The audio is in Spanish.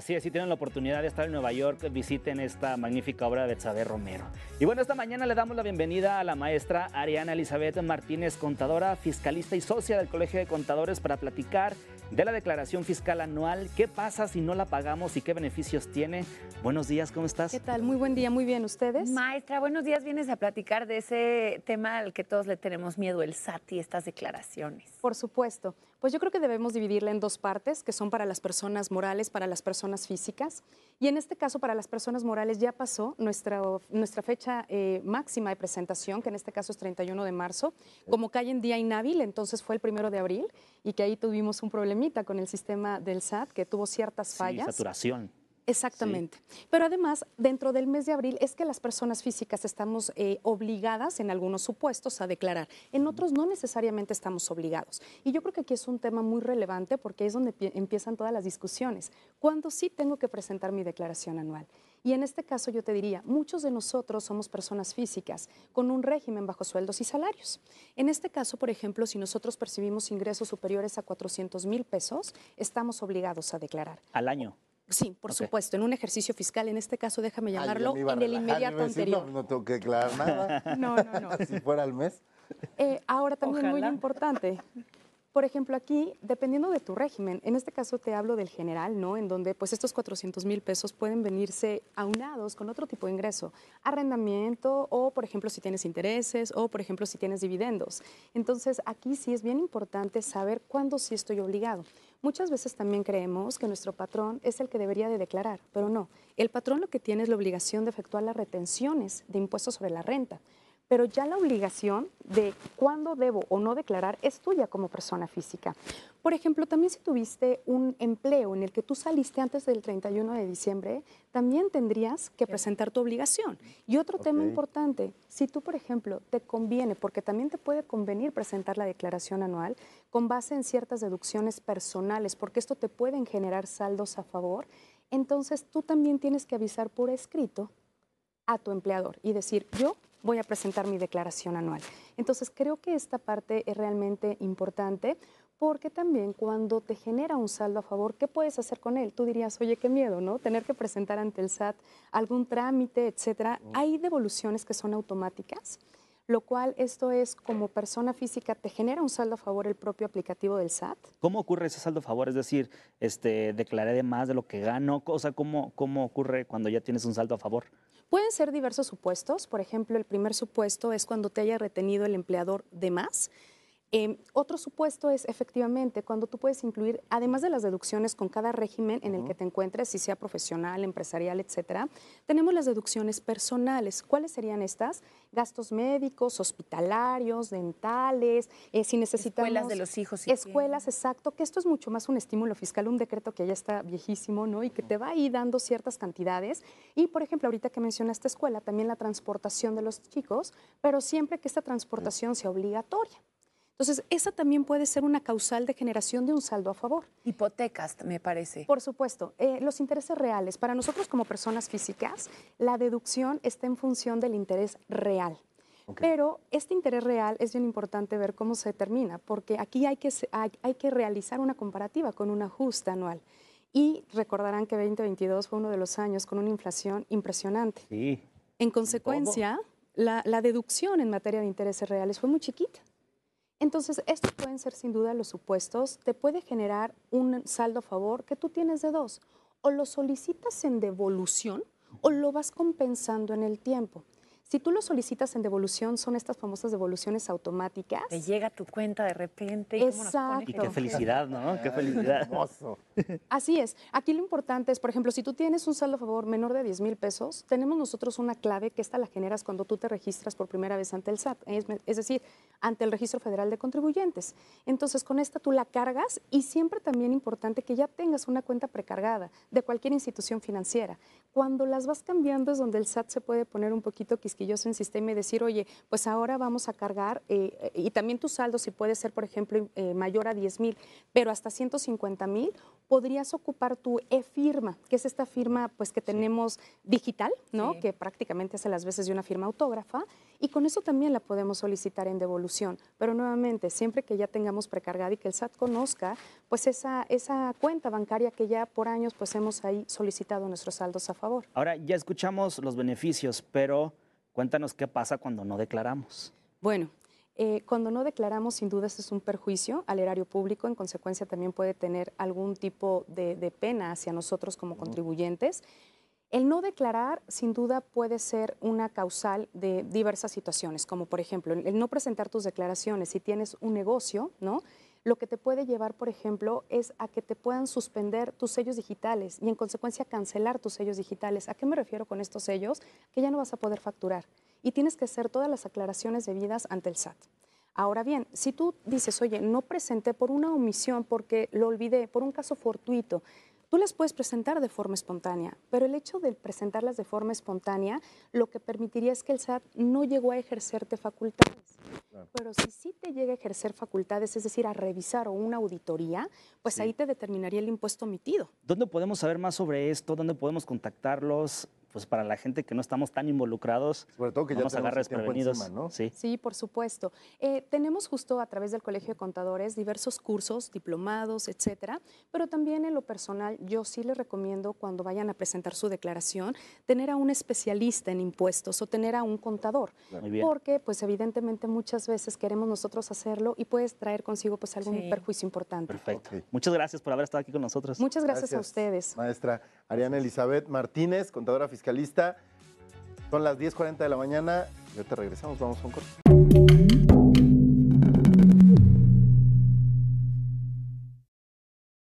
Así es, si tienen la oportunidad de estar en Nueva York, visiten esta magnífica obra de Xavier Romero. Y bueno, esta mañana le damos la bienvenida a la maestra Ariana Elizabeth Martínez, contadora, fiscalista y socia del Colegio de Contadores, para platicar de la declaración fiscal anual, qué pasa si no la pagamos y qué beneficios tiene. Buenos días, ¿cómo estás? ¿Qué tal? Muy buen día, muy bien, ¿ustedes? Maestra, buenos días, vienes a platicar de ese tema al que todos le tenemos miedo, el SAT y estas declaraciones. Por supuesto, pues yo creo que debemos dividirla en dos partes, que son para las personas morales, para las personas físicas. Y en este caso, para las personas morales ya pasó nuestra, nuestra fecha eh, máxima de presentación, que en este caso es 31 de marzo, como cae en día inhábil, entonces fue el primero de abril, y que ahí tuvimos un problemita con el sistema del SAT, que tuvo ciertas fallas. saturación. Exactamente. Pero además, dentro del mes de abril es que las personas físicas estamos eh, obligadas en algunos supuestos a declarar. En otros no necesariamente estamos obligados. Y yo creo que aquí es un tema muy relevante porque es donde empiezan todas las discusiones. ¿Cuándo sí tengo que presentar mi declaración anual? Y en este caso yo te diría, muchos de nosotros somos personas físicas con un régimen bajo sueldos y salarios. En este caso, por ejemplo, si nosotros percibimos ingresos superiores a 400 mil pesos, estamos obligados a declarar. Al año. Sí, por supuesto, en un ejercicio fiscal, en este caso déjame ah, llamarlo, en el inmediato anterior. No, tengo que declarar nada. no, no, no. si fuera al mes. Eh, ahora también muy importante. Por ejemplo, aquí, dependiendo de tu régimen, en este caso te hablo del general, ¿no? En donde pues estos 400 mil pesos pueden venirse aunados con otro tipo de ingreso, arrendamiento o, por ejemplo, si tienes intereses o, por ejemplo, si tienes dividendos. Entonces, aquí sí es bien importante saber cuándo sí estoy obligado. Muchas veces también creemos que nuestro patrón es el que debería de declarar, pero no. El patrón lo que tiene es la obligación de efectuar las retenciones de impuestos sobre la renta pero ya la obligación de cuándo debo o no declarar es tuya como persona física. Por ejemplo, también si tuviste un empleo en el que tú saliste antes del 31 de diciembre, también tendrías que presentar tu obligación. Y otro tema importante, si tú, por ejemplo, te conviene, porque también te puede convenir presentar la declaración anual con base en ciertas deducciones personales, porque esto te pueden generar saldos a favor, entonces tú también tienes que avisar por escrito a tu empleador y decir, yo voy a presentar mi declaración anual. Entonces creo que esta parte es realmente importante porque también cuando te genera un saldo a favor, ¿qué puedes hacer con él? Tú dirías, oye, qué miedo, ¿no? Tener que presentar ante el SAT algún trámite, etcétera. Hay devoluciones que son automáticas, lo cual esto es como persona física te genera un saldo a favor el propio aplicativo del SAT. ¿Cómo ocurre ese saldo a favor? Es decir, este, declaré de más de lo que gano, O ¿cómo, cómo ocurre cuando ya tienes un saldo a favor? Pueden ser diversos supuestos. Por ejemplo, el primer supuesto es cuando te haya retenido el empleador de más Em, otro supuesto es efectivamente cuando tú puedes incluir, además de las deducciones con cada régimen en el que te encuentres, si sea profesional, empresarial, etcétera, tenemos las deducciones personales. ¿Cuáles serían estas? Gastos médicos, hospitalarios, dentales, eh, si necesitamos. Escuelas de los hijos. escuelas, exacto, que esto es mucho más un estímulo fiscal, un decreto que ya está viejísimo, ¿no? Y que te va ahí dando ciertas cantidades. Y, por ejemplo, ahorita que esta escuela, también la transportación de los chicos, pero siempre que esta transportación sea obligatoria. Entonces, esa también puede ser una causal de generación de un saldo a favor. Hipotecas, me parece. Por supuesto, eh, los intereses reales. Para nosotros como personas físicas, la deducción está en función del interés real. Pero este interés real es bien importante ver cómo se determina, porque aquí hay que, hay, que realizar una comparativa con un ajuste anual. Y recordarán que 2022 fue uno de los años con una inflación impresionante. Sí. En consecuencia, la, deducción en materia de intereses reales fue muy chiquita. Entonces, estos pueden ser sin duda los supuestos, te puede generar un saldo a favor que tú tienes de dos. O lo solicitas en devolución o lo vas compensando en el tiempo. Si tú lo solicitas en devolución, son estas famosas devoluciones automáticas. Te llega tu cuenta de repente. Y Exacto. y qué felicidad, ¿no? Qué felicidad. Así es. Aquí lo importante es, por ejemplo, si tú tienes un saldo a favor menor de 10 mil pesos, tenemos nosotros una clave que esta la generas cuando tú te registras por primera vez ante el SAT, es decir, ante el Registro Federal de Contribuyentes. Entonces, con esta tú la cargas y siempre también importante que ya tengas una cuenta precargada de cualquier institución financiera. Cuando las vas cambiando es donde el SAT se puede poner un poquito quisquilloso quisquilloso en sistema y decir, oye, pues ahora vamos a cargar, eh, y también tu saldo, si puede ser, por ejemplo, eh, mayor a 10 mil, pero hasta 150 mil, podrías ocupar tu e-firma, que es esta firma pues que tenemos digital, ¿no? Que prácticamente hace las veces de una firma autógrafa, y con eso también la podemos solicitar en devolución. Pero nuevamente, siempre que ya tengamos precargada y que el SAT conozca, pues esa, esa cuenta bancaria que ya por años pues hemos ahí solicitado nuestros saldos a favor. Ahora ya escuchamos los beneficios, pero Cuéntanos qué pasa cuando no declaramos. Bueno, eh, cuando no declaramos, sin duda, es un perjuicio al erario público. En consecuencia, también puede tener algún tipo de, pena hacia nosotros como contribuyentes. El no declarar, sin duda, puede ser una causal de diversas situaciones, como por ejemplo el no presentar tus declaraciones. Si tienes un negocio, ¿no? lo que te puede llevar, por ejemplo, es a que te puedan suspender tus sellos digitales y en consecuencia cancelar tus sellos digitales. ¿A qué me refiero con estos sellos? Que ya no vas a poder facturar y tienes que hacer todas las aclaraciones debidas ante el SAT. Ahora bien, si tú dices, oye, no presenté por una omisión, porque lo olvidé, por un caso fortuito, tú las puedes presentar de forma espontánea, pero el hecho de presentarlas de forma espontánea lo que permitiría es que el SAT no llegó a ejercerte facultades. Pero si sí te llega a ejercer facultades, es decir, a revisar o una auditoría, pues ahí te determinaría el impuesto omitido. ¿Dónde podemos saber más sobre esto? ¿Dónde podemos contactarlos? pues para la gente que no estamos tan involucrados, sobre todo que ya nos desprevenidos, sí. por supuesto. Eh, tenemos justo a través del Colegio de Contadores diversos cursos, diplomados, etcétera, pero también en lo personal yo sí les recomiendo cuando vayan a presentar su declaración tener a un especialista en impuestos o tener a un contador, porque pues evidentemente muchas veces queremos nosotros hacerlo y puedes traer consigo pues algún perjuicio importante. Perfecto. Muchas gracias por haber estado aquí con nosotros. Muchas gracias, gracias a ustedes. Maestra, Ariana Elizabeth Martínez, contadora fiscalista. Son las 10.40 de la mañana Ya te regresamos, vamos a un corte.